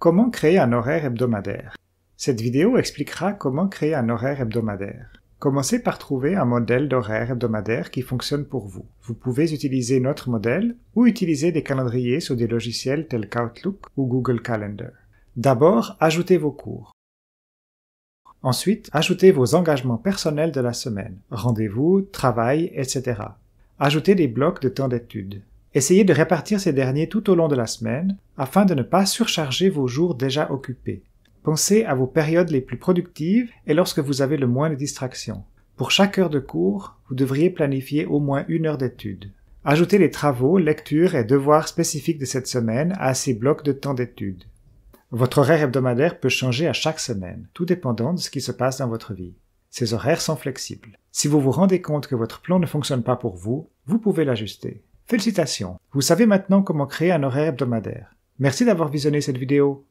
Comment créer un horaire hebdomadaire Cette vidéo expliquera comment créer un horaire hebdomadaire. Commencez par trouver un modèle d'horaire hebdomadaire qui fonctionne pour vous. Vous pouvez utiliser notre modèle ou utiliser des calendriers sur des logiciels tels qu'Outlook ou Google Calendar. D'abord, ajoutez vos cours. Ensuite, ajoutez vos engagements personnels de la semaine, rendez-vous, travail, etc. Ajoutez des blocs de temps d'études. Essayez de répartir ces derniers tout au long de la semaine afin de ne pas surcharger vos jours déjà occupés. Pensez à vos périodes les plus productives et lorsque vous avez le moins de distractions. Pour chaque heure de cours, vous devriez planifier au moins une heure d'étude. Ajoutez les travaux, lectures et devoirs spécifiques de cette semaine à ces blocs de temps d'étude. Votre horaire hebdomadaire peut changer à chaque semaine, tout dépendant de ce qui se passe dans votre vie. Ces horaires sont flexibles. Si vous vous rendez compte que votre plan ne fonctionne pas pour vous, vous pouvez l'ajuster. Félicitations, vous savez maintenant comment créer un horaire hebdomadaire. Merci d'avoir visionné cette vidéo.